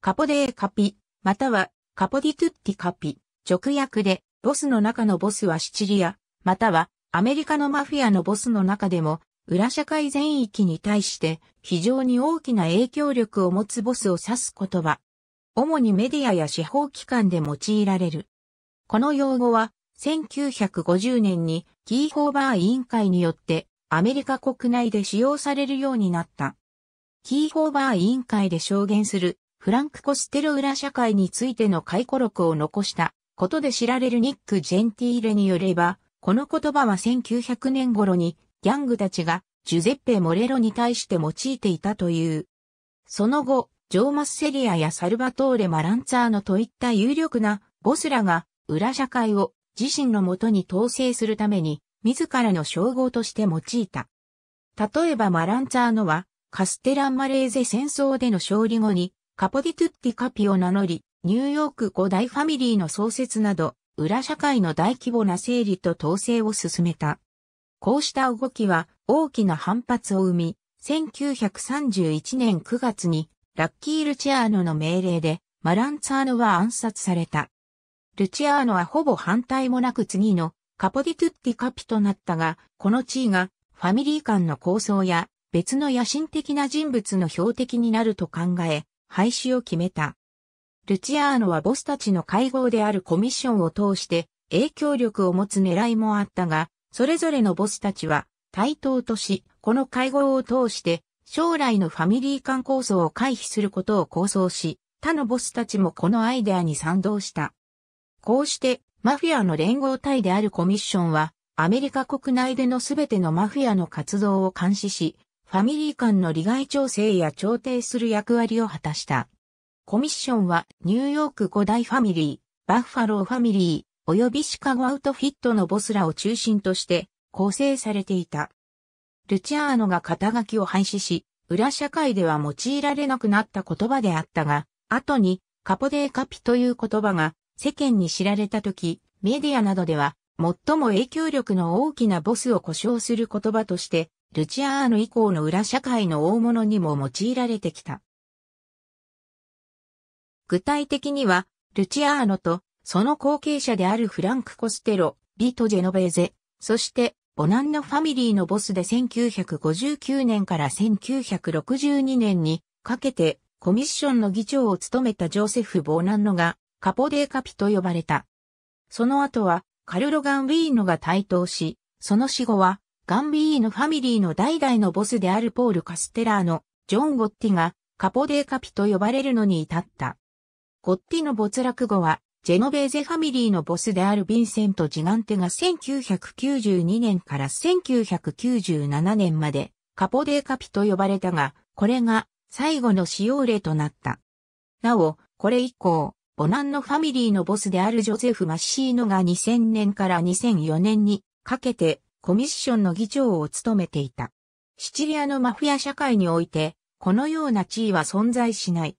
カポデーカピ、またはカポディトゥッティカピ、直訳で、ボスの中のボスはシチリア、またはアメリカのマフィアのボスの中でも、裏社会全域に対して非常に大きな影響力を持つボスを指す言葉。主にメディアや司法機関で用いられる。この用語は、1950年にキーホーバー委員会によってアメリカ国内で使用されるようになった。キーホーバー委員会で証言するフランク・コステロ裏社会についての回顧録を残したことで知られるニック・ジェンティーレによれば、この言葉は1900年頃にギャングたちがジュゼッペ・モレロに対して用いていたという。その後、ジョー・マッセリアやサルバトーレ・マランツァーノといった有力なボスらが裏社会を自身のもとに統制するために自らの称号として用いた。例えばマランツァーノはカステランマレーゼ戦争での勝利後にカポディトゥッティカピを名乗り、ニューヨーク五大ファミリーの創設など、裏社会の大規模な整理と統制を進めた。こうした動きは大きな反発を生み、1931年9月にラッキー・ルチアーノの命令でマランツァーノは暗殺された。ルチアーノはほぼ反対もなく次のカポディトゥッティカピとなったが、この地位がファミリー間の構想や別の野心的な人物の標的になると考え、廃止を決めた。ルチアーノはボスたちの会合であるコミッションを通して影響力を持つ狙いもあったが、それぞれのボスたちは対等とし、この会合を通して将来のファミリー間構想を回避することを構想し、他のボスたちもこのアイデアに賛同した。こうして、マフィアの連合体であるコミッションは、アメリカ国内でのすべてのマフィアの活動を監視し、ファミリー間の利害調整や調停する役割を果たした。コミッションはニューヨーク古代ファミリー、バッファローファミリー、及びシカゴアウトフィットのボスらを中心として構成されていた。ルチアーノが肩書きを廃止し、裏社会では用いられなくなった言葉であったが、後にカポデーカピという言葉が世間に知られた時、メディアなどでは最も影響力の大きなボスを呼称する言葉としてルチアーノ以降の裏社会の大物にも用いられてきた。具体的には、ルチアーノと、その後継者であるフランク・コステロ、ビト・ジェノベーゼ、そして、ボナンのファミリーのボスで1959年から1962年にかけてコミッションの議長を務めたジョーセフ・ボーナンノがカポデーカピと呼ばれた。その後はカルロガン・ウィーノが台頭し、その死後はガンビーノファミリーの代々のボスであるポール・カステラーのジョン・ゴッティがカポデーカピと呼ばれるのに至った。ゴッティの没落後は、ジェノベーゼファミリーのボスであるヴィンセント・ジガンテが1992年から1997年までカポデーカピと呼ばれたが、これが最後の使用例となった。なお、これ以降、ボナンのファミリーのボスであるジョゼフ・マッシーノが2000年から2004年にかけてコミッションの議長を務めていた。シチリアのマフィア社会において、このような地位は存在しない。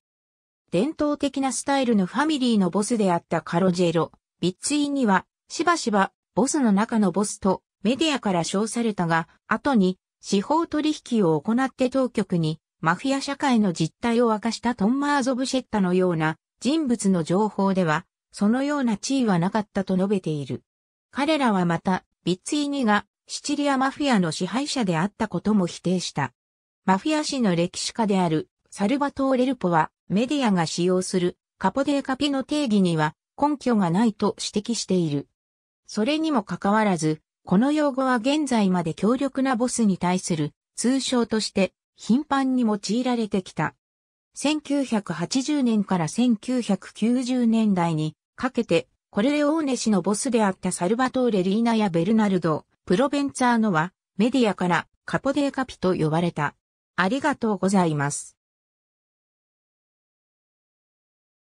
伝統的なスタイルのファミリーのボスであったカロジェロ、ビッツイには、しばしば、ボスの中のボスとメディアから称されたが、後に、司法取引を行って当局に、マフィア社会の実態を明かしたトンマーゾ・ブシェッタのような人物の情報では、そのような地位はなかったと述べている。彼らはまた、ビッツィーニがシチリアマフィアの支配者であったことも否定した。マフィア史の歴史家であるサルバトーレルポはメディアが使用するカポデーカピの定義には根拠がないと指摘している。それにもかかわらず、この用語は現在まで強力なボスに対する通称として頻繁に用いられてきた。1980年から1990年代にかけてコルレオーネ氏のボスであったサルバトーレ・リーナやベルナルド、プロベンツァーノはメディアからカポデーカピと呼ばれた。ありがとうございます。